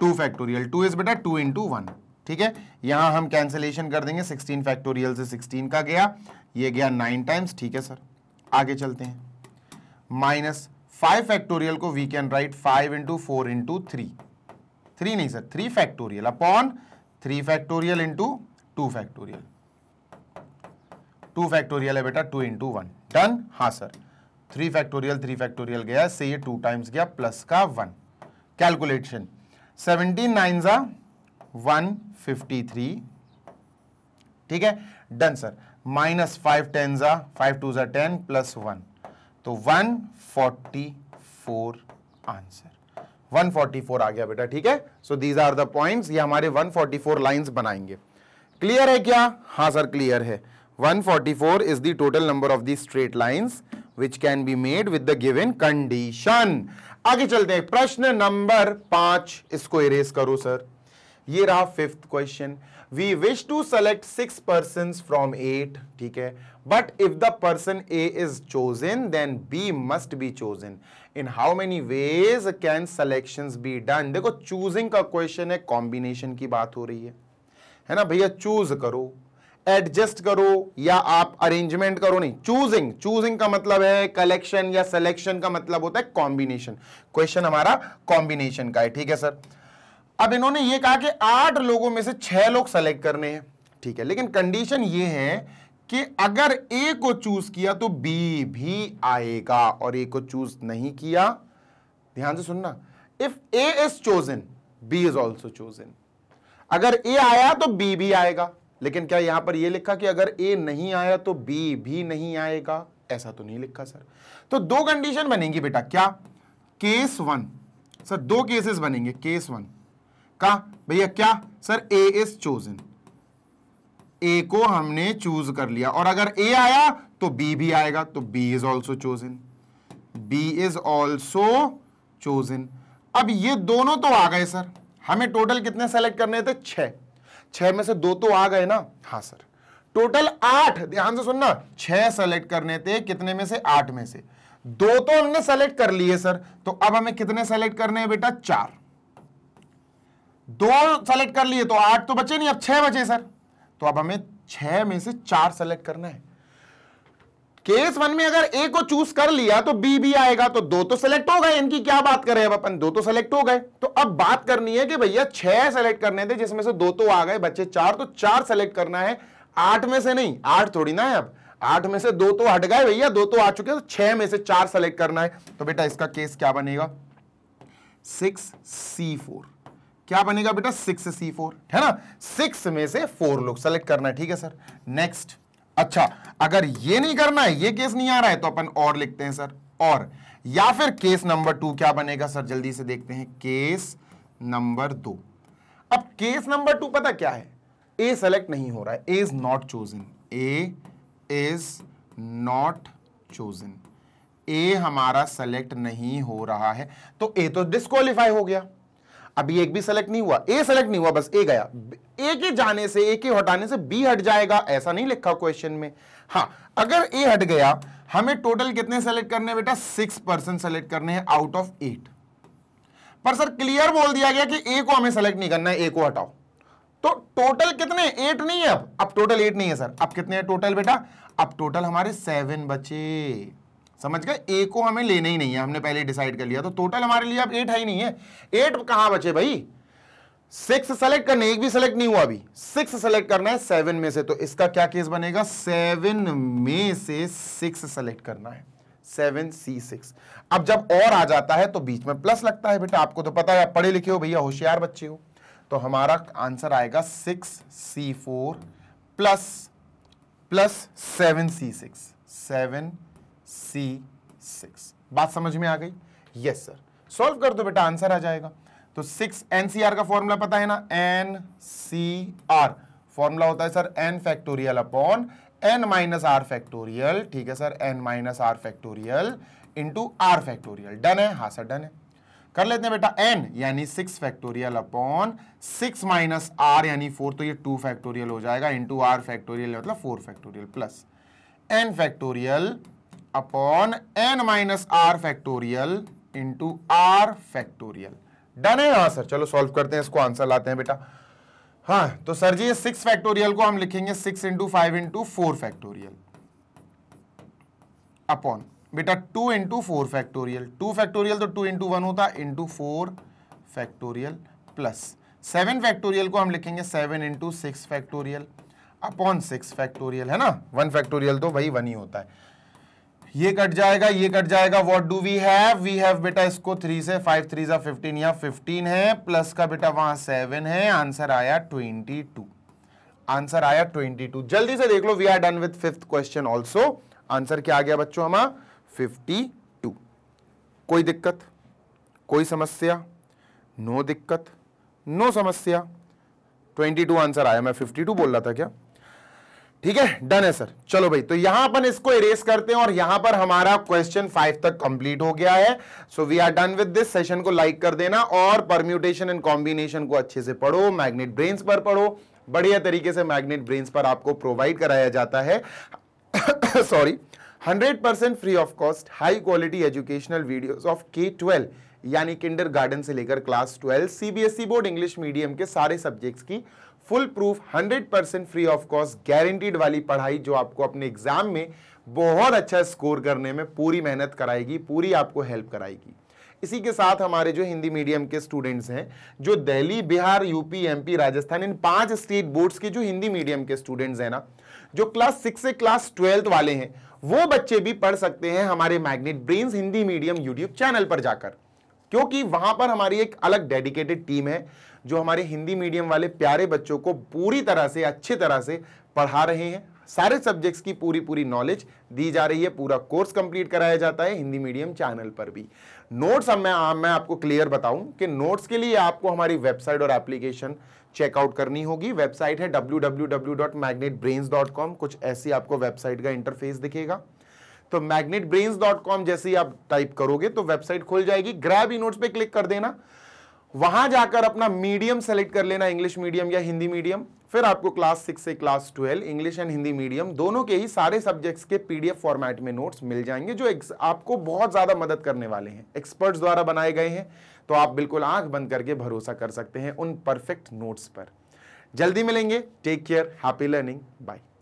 A: two factorial two is बेटा टू इंटू वन ठीक है यहां हम कैंसिलेशन कर देंगे 16 फैक्टोरियल से 16 का गया ये गया नाइन टाइम्स ठीक है सर आगे चलते हैं माइनस फाइव फैक्टोरियल को we can write five into four into three three नहीं sir three factorial upon three factorial into two factorial two factorial है बेटा टू इंटू वन डन हाँ sir three factorial three factorial गया से ये two times गया plus का one calculation seventeen nine जा वन फिफ्टी थ्री ठीक है done sir minus five ten जा फाइव टू जा टेन प्लस वन तो 144 आंसर 144 आ गया बेटा ठीक है so these are the points ये हमारे 144 लाइंस बनाएंगे क्लियर है क्या हाँ सर क्लियर है 144 is the total number number of the straight which which can be made the given condition आगे चलते हैं प्रश्न नंबर पांच इसको इरेज करो सर ये रहा fifth question we wish to select six person from eight ठीक है but if the person A is chosen then B must be chosen in how many ways can selection be done देखो choosing का question है combination की बात हो रही है है ना भैया चूज करो एडजस्ट करो या आप अरेंजमेंट करो नहीं चूजिंग चूजिंग का मतलब है कलेक्शन या सिलेक्शन का मतलब होता है कॉम्बिनेशन क्वेश्चन हमारा कॉम्बिनेशन का है ठीक है सर अब इन्होंने ये कहा कि आठ लोगों में से छह लोग सेलेक्ट करने हैं ठीक है लेकिन कंडीशन ये है कि अगर ए को चूज किया तो बी भी आएगा और ए को चूज नहीं किया ध्यान से सुनना if A is chosen B is also chosen अगर ए आया तो बी भी आएगा लेकिन क्या यहां पर यह लिखा कि अगर ए नहीं आया तो बी भी नहीं आएगा ऐसा तो नहीं लिखा सर तो दो कंडीशन बनेंगी बेटा क्या केस वन सर दो केसेस बनेंगे केस वन का भैया क्या sir A is chosen A को हमने चूज कर लिया और अगर ए आया तो बी भी आएगा तो B is also chosen B is also chosen अब ये दोनों तो आ गए सर हमें टोटल कितने सेलेक्ट करने थे छ छह में से दो तो आ गए ना हाँ सर टोटल आठ ध्यान से सुनना छह सेलेक्ट करने थे कितने में से आठ में से दो तो हमने सेलेक्ट कर लिए सर तो अब हमें कितने सेलेक्ट करने हैं बेटा चार दो सेलेक्ट कर लिए तो आठ तो बचे नहीं अब छह बचे सर तो अब हमें छह में से चार सेलेक्ट करना है केस वन में अगर ए को चूज कर लिया तो बी भी आएगा तो दो तो सेलेक्ट हो गए इनकी क्या बात करें अब अपन दो तो सेलेक्ट हो गए तो अब बात करनी है कि भैया छह सेलेक्ट करने थे जिसमें से दो तो आ गए बच्चे चार तो चार सेलेक्ट करना है आठ में से नहीं आठ थोड़ी ना है अब आठ में से दो तो हट गए भैया दो तो आ चुके तो छह में से चार सेलेक्ट करना है तो बेटा इसका केस क्या बनेगा सिक्स सी फोर क्या बनेगा बेटा सिक्स सी फोर है ना सिक्स में से फोर लोग सेलेक्ट करना है ठीक है सर नेक्स्ट अच्छा अगर ये नहीं करना है ये केस नहीं आ रहा है तो अपन और लिखते हैं सर और या फिर केस नंबर टू क्या बनेगा सर जल्दी से देखते हैं केस नंबर दो अब केस नंबर टू पता क्या है ए सेलेक्ट नहीं हो रहा है A is not chosen A is not chosen A हमारा सेलेक्ट नहीं हो रहा है तो ए तो डिस्कालीफाई हो गया अभी एक भी सेलेक्ट नहीं हुआ ए सेलेक्ट नहीं हुआ बस ए गया ए के जाने से ए के हटाने से बी हट जाएगा ऐसा नहीं लिखा क्वेश्चन में हाँ अगर ए हट गया हमें टोटल कितने सेलेक्ट करने बेटा सिक्स परसेंट सेलेक्ट करने हैं आउट ऑफ एट पर सर क्लियर बोल दिया गया कि ए को हमें सेलेक्ट नहीं करना है ए को हटाओ तो टोटल कितने एट नहीं है अब अब टोटल एट नहीं है सर अब कितने टोटल बेटा अब टोटल हमारे सेवन बचे समझ गए ए को हमें लेना ही नहीं है हमने पहले डिसाइड कर लिया तो टोटल हमारे लिए अब एट है ही नहीं है एट कहां बचे भाई सिक्स सेलेक्ट करने एक भी सेलेक्ट नहीं हुआ अभी सिक्स सेलेक्ट करना है सेवन में से तो इसका क्या केस बनेगा सेवन में से सिक्स सेलेक्ट करना है सेवन सी सिक्स अब जब और आ जाता है तो बीच में प्लस लगता है बेटा आपको तो पता है आप पढ़े लिखे हो भैया होशियार बच्चे हो तो हमारा आंसर आएगा six C four plus plus seven C six seven C six बात समझ में आ गई यस सर सॉल्व कर दो बेटा आंसर आ जाएगा तो सिक्स एनसीआर का फॉर्मूला पता है ना एन सी आर फॉर्मूला होता है sir n factorial upon N minus are factorial ठीक है sir n minus are factorial into are factorial done है हाँ सर डन है कर लेते हैं बेटा एन यानी six factorial upon six minus are यानी फोर तो ये टू फैक्टोरियल हो जाएगा इंटू आर फैक्टोरियल मतलब four factorial plus n factorial upon N minus are factorial into are factorial done है हाँ सर चलो सॉल्व करते हैं इसको आंसर लाते हैं बेटा हाँ तो सर जी ये सिक्स फैक्टोरियल को हम लिखेंगे six into five into four factorial upon बेटा two into four factorial two factorial तो टू इंटू वन होता into four factorial plus seven factorial को हम लिखेंगे seven into six factorial upon six factorial है ना वन फैक्टोरियल तो वही वन ही होता है ये कट जाएगा ये कट जाएगा what do we have we have बेटा इसको थ्री से फाइव थ्री जा फिफ्टीन या फिफ्टीन है प्लस का बेटा वहां सेवन है आंसर आया ट्वेंटी टू आंसर आया ट्वेंटी टू जल्दी से देख लो we are done with fifth question also answer क्या आ गया बच्चों हमारा फिफ्टी टू कोई दिक्कत कोई समस्या नो दिक्कत नो समस्या ट्वेंटी टू आंसर आया मैं फिफ्टी टू बोल रहा था क्या ठीक है डन है सर चलो भाई तो यहां पर इसको इरेज करते हैं और यहां पर हमारा क्वेश्चन फाइव तक कंप्लीट हो गया है so we are done with this session को लाइक कर देना और परम्यूटेशन एंड कॉम्बिनेशन को अच्छे से पढ़ो मैग्नेट ब्रेन्स पर पढ़ो बढ़िया तरीके से मैग्नेट ब्रेन्स पर आपको प्रोवाइड कराया जाता है sorry 100% free of cost high quality educational videos of K twelve यानी किंडर गार्डन से लेकर class twelve CBSE board English medium के सारे सब्जेक्ट्स की full proof 100 percent free of cost guaranteed वाली पढ़ाई जो आपको अपने एग्जाम में बहुत अच्छा स्कोर करने में पूरी मेहनत कराएगी पूरी आपको हेल्प कराएगी इसी के साथ हमारे जो हिंदी मीडियम के स्टूडेंट्स हैं जो दिल्ली बिहार यूपी एमपी राजस्थान इन पांच स्टेट बोर्ड्स के जो हिंदी मीडियम के स्टूडेंट्स हैं ना जो क्लास सिक्स से क्लास ट्वेल्थ वाले हैं वो बच्चे भी पढ़ सकते हैं हमारे magnet brains Hindi medium YouTube channel पर जाकर क्योंकि वहां पर हमारी एक अलग डेडिकेटेड टीम है जो हमारे हिंदी मीडियम वाले प्यारे बच्चों को पूरी तरह से अच्छी तरह से पढ़ा रहे हैं सारे सब्जेक्ट्स की पूरी पूरी नॉलेज दी जा रही है पूरा कोर्स कंप्लीट कराया जाता है हिंदी मीडियम चैनल पर भी नोट्स अब मैं मैं आपको क्लियर बताऊं कि नोट्स के लिए आपको हमारी वेबसाइट और एप्लीकेशन चेकआउट करनी होगी वेबसाइट है डब्ल्यू कुछ ऐसी आपको वेबसाइट का इंटरफेस दिखेगा तो मैग्नेट डॉट कॉम जैसे आप टाइप करोगे तो वेबसाइट खुल जाएगी ग्रैब ई नोट्स पे क्लिक कर देना वहां जाकर अपना मीडियम सेलेक्ट कर लेना इंग्लिश मीडियम या हिंदी मीडियम फिर आपको क्लास सिक्स से class twelve English and Hindi medium दोनों के ही सारे सब्जेक्ट्स के पीडीएफ फॉर्मेट में नोट्स मिल जाएंगे जो आपको बहुत ज़्यादा मदद करने वाले हैं एक्सपर्ट्स द्वारा बनाए गए हैं तो आप बिल्कुल आंख बंद करके भरोसा कर सकते हैं उन परफेक्ट नोट्स पर जल्दी मिलेंगे take care happy learning by